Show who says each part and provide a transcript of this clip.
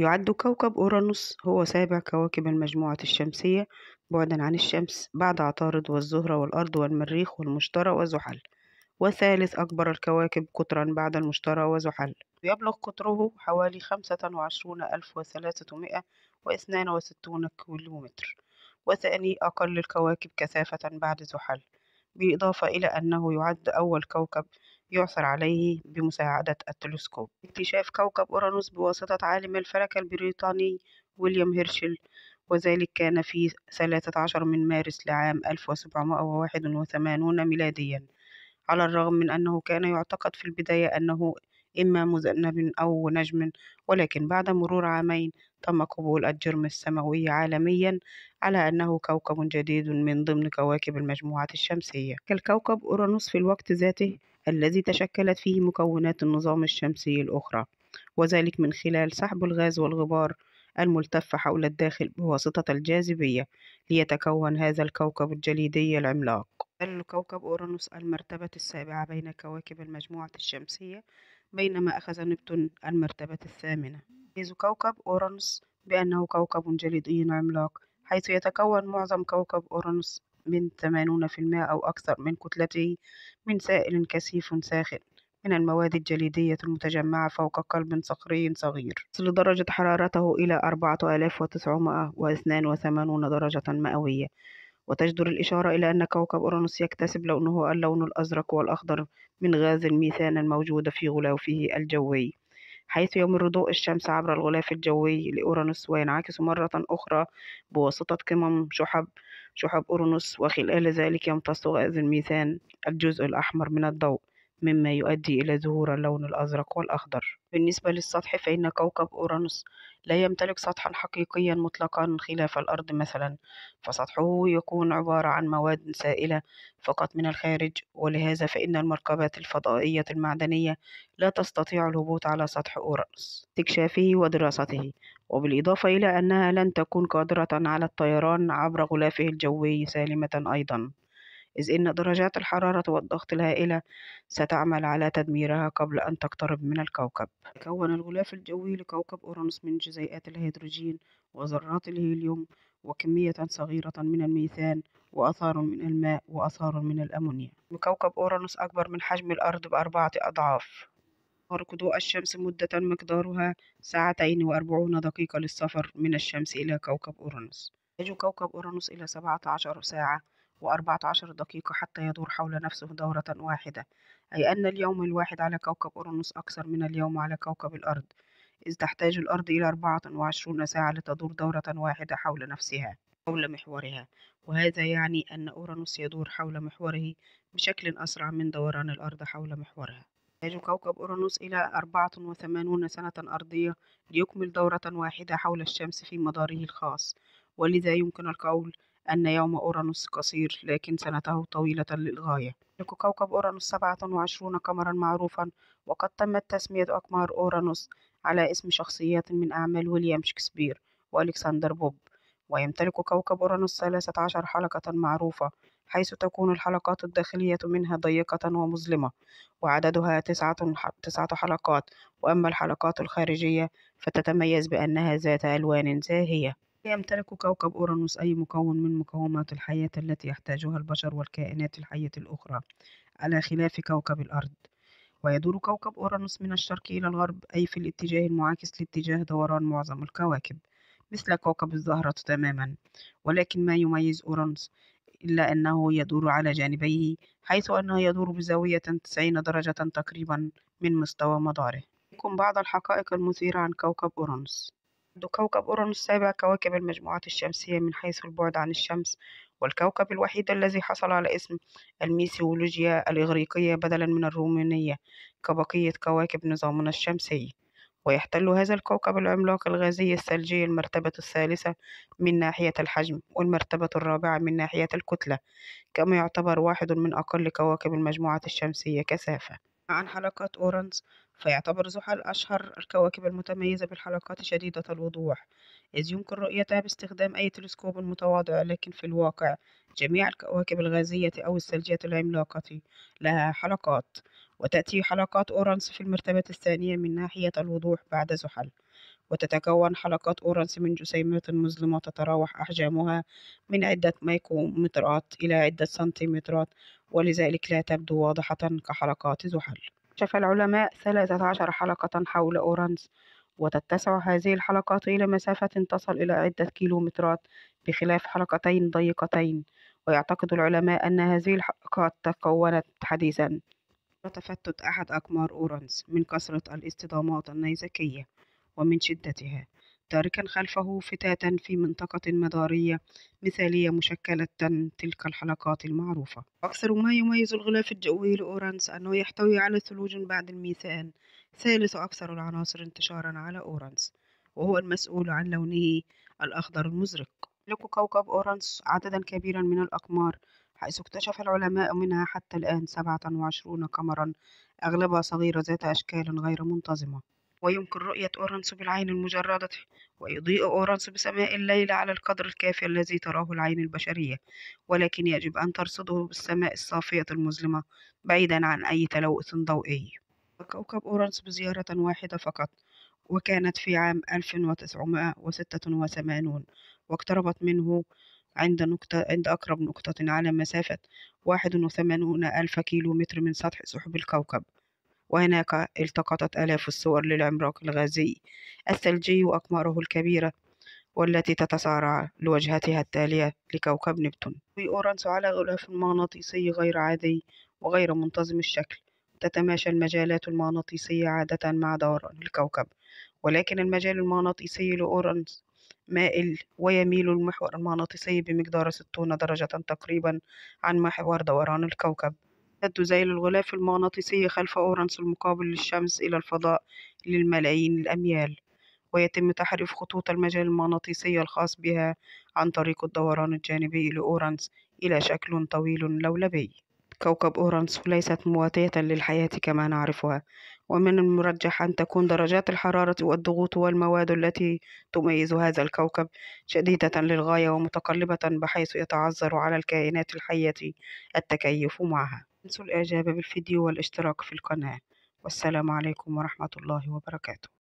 Speaker 1: يعد كوكب أورانوس هو سابع كواكب المجموعة الشمسية بعدا عن الشمس بعد عطارد والزهرة والأرض والمريخ والمشتري وزحل وثالث أكبر الكواكب قطرا بعد المشتري وزحل يبلغ قطره حوالي خمسة وعشرون ألف وثلاثمائة واثنان وستون كيلومتر وثاني أقل الكواكب كثافة بعد زحل بالإضافة إلى أنه يعد أول كوكب يعثر عليه بمساعدة التلسكوب اكتشاف كوكب أورانوس بواسطة عالم الفلك البريطاني ويليام هيرشل وذلك كان في 13 من مارس لعام 1781 ميلاديا على الرغم من أنه كان يعتقد في البداية أنه إما مذنب أو نجم ولكن بعد مرور عامين تم قبول الجرم السماوي عالميا على أنه كوكب جديد من ضمن كواكب المجموعة الشمسية كالكوكب أورانوس في الوقت ذاته الذي تشكلت فيه مكونات النظام الشمسي الأخرى وذلك من خلال سحب الغاز والغبار الملتف حول الداخل بواسطة الجاذبية ليتكون هذا الكوكب الجليدي العملاق الكوكب كوكب أورانوس المرتبة السابعة بين كواكب المجموعة الشمسية بينما أخذ نبتون المرتبة الثامنة يميز كوكب أورانوس بأنه كوكب جليدي عملاق حيث يتكون معظم كوكب أورانوس من 80% أو أكثر من كتلته من سائل كثيف ساخن من المواد الجليدية المتجمعة فوق قلب صخري صغير تصل درجة حرارته إلى 4982 درجة مئوية وتجدر الإشارة إلى أن كوكب أورانوس يكتسب لونه اللون الأزرق والأخضر من غاز الميثان الموجود في غلافه الجوي حيث يمر ضوء الشمس عبر الغلاف الجوي لأورانوس وينعكس مرة أخرى بواسطة قمم شحب شحب أورانوس وخلال ذلك يمتص غاز الميثان الجزء الأحمر من الضوء مما يؤدي إلى ظهور اللون الأزرق والأخضر بالنسبة للسطح فإن كوكب أورانوس لا يمتلك سطحا حقيقيا مطلقا خلاف الأرض مثلا فسطحه يكون عبارة عن مواد سائلة فقط من الخارج ولهذا فإن المركبات الفضائية المعدنية لا تستطيع الهبوط على سطح أورانوس استكشافه ودراسته وبالإضافة إلى أنها لن تكون قادرة على الطيران عبر غلافه الجوي سالمة أيضا إذ إن درجات الحرارة والضغط الهائلة ستعمل على تدميرها قبل أن تقترب من الكوكب تكون الغلاف الجوي لكوكب أورانوس من جزيئات الهيدروجين وذرات الهيليوم وكمية صغيرة من الميثان وأثار من الماء وأثار من الأمونيا كوكب أورانوس أكبر من حجم الأرض بأربعة أضعاف تفارق ضوء الشمس مدة مقدارها ساعتين وأربعون دقيقة للسفر من الشمس إلى كوكب أورانوس يحتاج كوكب أورانوس إلى سبعة عشر ساعة وأربعة عشر دقيقة حتى يدور حول نفسه دورة واحدة أي أن اليوم الواحد على كوكب أورانوس أكثر من اليوم على كوكب الأرض إذ تحتاج الأرض إلى أربعة وعشرون ساعة لتدور دورة واحدة حول نفسها حول محورها وهذا يعني أن أورانوس يدور حول محوره بشكل أسرع من دوران الأرض حول محورها يحتاج كوكب أورانوس إلى 84 سنة أرضية ليكمل دورة واحدة حول الشمس في مداره الخاص ولذا يمكن القول أن يوم أورانوس قصير لكن سنته طويلة للغاية يملك كوكب أورانوس 27 قمرا معروفا وقد تمت تسمية أقمار أورانوس على اسم شخصيات من أعمال ويليام شكسبير وألكسندر بوب ويمتلك كوكب أورانوس 13 حلقة معروفة حيث تكون الحلقات الداخلية منها ضيقة ومظلمة وعددها تسعة, حلقات وأما الحلقات الخارجية فتتميز بأنها ذات ألوان زاهية يمتلك كوكب أورانوس أي مكون من مكونات الحياة التي يحتاجها البشر والكائنات الحية الأخرى على خلاف كوكب الأرض ويدور كوكب أورانوس من الشرق إلى الغرب أي في الاتجاه المعاكس لاتجاه دوران معظم الكواكب مثل كوكب الزهرة تماما ولكن ما يميز أورانوس إلا أنه يدور على جانبيه حيث أنه يدور بزاوية 90 درجة تقريبا من مستوى مداره لكم بعض الحقائق المثيرة عن كوكب أورانوس كوكب أورانوس سابع كواكب المجموعات الشمسية من حيث البعد عن الشمس والكوكب الوحيد الذي حصل على اسم الميثولوجيا الإغريقية بدلا من الرومانية كبقية كواكب نظامنا الشمسي ويحتل هذا الكوكب العملاق الغازي الثلجي المرتبة الثالثة من ناحية الحجم والمرتبة الرابعة من ناحية الكتلة كما يعتبر واحد من أقل كواكب المجموعة الشمسية كثافة عن حلقات أورانس فيعتبر زحل أشهر الكواكب المتميزة بالحلقات شديدة الوضوح إذ يمكن رؤيتها باستخدام أي تلسكوب متواضع لكن في الواقع جميع الكواكب الغازية أو الثلجية العملاقة لها حلقات وتأتي حلقات أورانس في المرتبة الثانية من ناحية الوضوح بعد زحل وتتكون حلقات أورانس من جسيمات مظلمة تتراوح أحجامها من عدة ميكرومترات إلى عدة سنتيمترات ولذلك لا تبدو واضحة كحلقات زحل كشف العلماء 13 حلقة حول أورانس وتتسع هذه الحلقات إلى مسافة تصل إلى عدة كيلومترات بخلاف حلقتين ضيقتين ويعتقد العلماء أن هذه الحلقات تكونت حديثا تفتت أحد أقمار أورانس من كثرة الاصطدامات النيزكية ومن شدتها تاركا خلفه فتاتا في منطقة مدارية مثالية مشكلة تلك الحلقات المعروفة أكثر ما يميز الغلاف الجوي لأورانس أنه يحتوي على ثلوج بعد الميثان ثالث أكثر العناصر انتشارا على أورانس وهو المسؤول عن لونه الأخضر المزرق يملك كوكب أورانس عددا كبيرا من الأقمار حيث اكتشف العلماء منها حتى الآن 27 قمرًا أغلبها صغيرة ذات أشكال غير منتظمة ويمكن رؤية أورانس بالعين المجردة ويضيء أورانس بسماء الليل على القدر الكافي الذي تراه العين البشرية ولكن يجب أن ترصده بالسماء الصافية المظلمة بعيدا عن أي تلوث ضوئي وكوكب أورانس بزيارة واحدة فقط وكانت في عام 1986 واقتربت منه عند نقطة عند أقرب نقطة على مسافة واحد وثمانون ألف كيلو متر من سطح سحب الكوكب وهناك التقطت آلاف الصور للعملاق الغازي الثلجي وأقماره الكبيرة والتي تتسارع لوجهتها التالية لكوكب نبتون أورانس على غلاف مغناطيسي غير عادي وغير منتظم الشكل تتماشى المجالات المغناطيسية عادة مع دوران الكوكب ولكن المجال المغناطيسي لأورانس مائل ويميل المحور المغناطيسي بمقدار 60 درجة تقريبا عن محور دوران الكوكب يمتد زيل الغلاف المغناطيسي خلف أورانس المقابل للشمس إلى الفضاء للملايين الأميال ويتم تحريف خطوط المجال المغناطيسي الخاص بها عن طريق الدوران الجانبي لأورانس إلى شكل طويل لولبي كوكب أورانس ليست مواتية للحياة كما نعرفها ومن المرجح أن تكون درجات الحرارة والضغوط والمواد التي تميز هذا الكوكب شديدة للغاية ومتقلبة بحيث يتعذر على الكائنات الحية التكيف معها انسوا الإعجاب بالفيديو والاشتراك في القناة والسلام عليكم ورحمة الله وبركاته